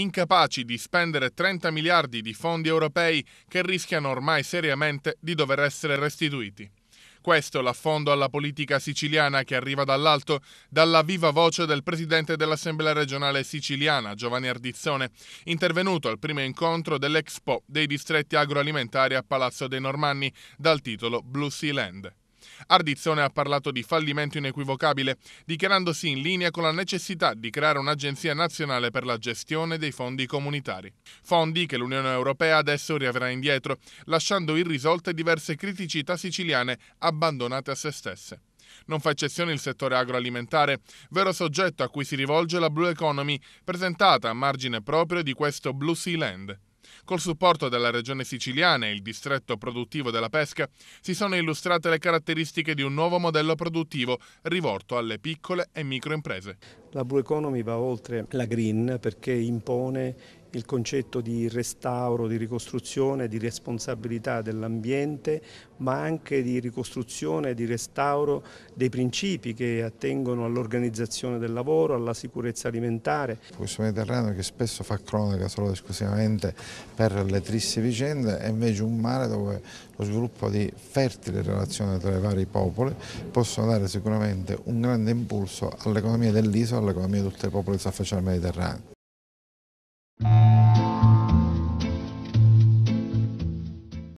incapaci di spendere 30 miliardi di fondi europei che rischiano ormai seriamente di dover essere restituiti. Questo l'affondo alla politica siciliana che arriva dall'alto dalla viva voce del presidente dell'Assemblea regionale siciliana Giovanni Ardizzone, intervenuto al primo incontro dell'Expo dei distretti agroalimentari a Palazzo dei Normanni dal titolo Blue Sea Land. Ardizzone ha parlato di fallimento inequivocabile, dichiarandosi in linea con la necessità di creare un'agenzia nazionale per la gestione dei fondi comunitari. Fondi che l'Unione Europea adesso riavrà indietro, lasciando irrisolte diverse criticità siciliane abbandonate a se stesse. Non fa eccezione il settore agroalimentare, vero soggetto a cui si rivolge la Blue Economy, presentata a margine proprio di questo Blue Sea Land. Col supporto della regione siciliana e il distretto produttivo della pesca si sono illustrate le caratteristiche di un nuovo modello produttivo rivolto alle piccole e microimprese. La Blue Economy va oltre la green perché impone il concetto di restauro, di ricostruzione, di responsabilità dell'ambiente, ma anche di ricostruzione e di restauro dei principi che attengono all'organizzazione del lavoro, alla sicurezza alimentare. Questo Mediterraneo che spesso fa cronaca solo ed esclusivamente per le tristi vicende è invece un mare dove lo sviluppo di fertile relazioni tra i vari popoli possono dare sicuramente un grande impulso all'economia dell'isola all'economia di tutte che si facendo al Mediterraneo.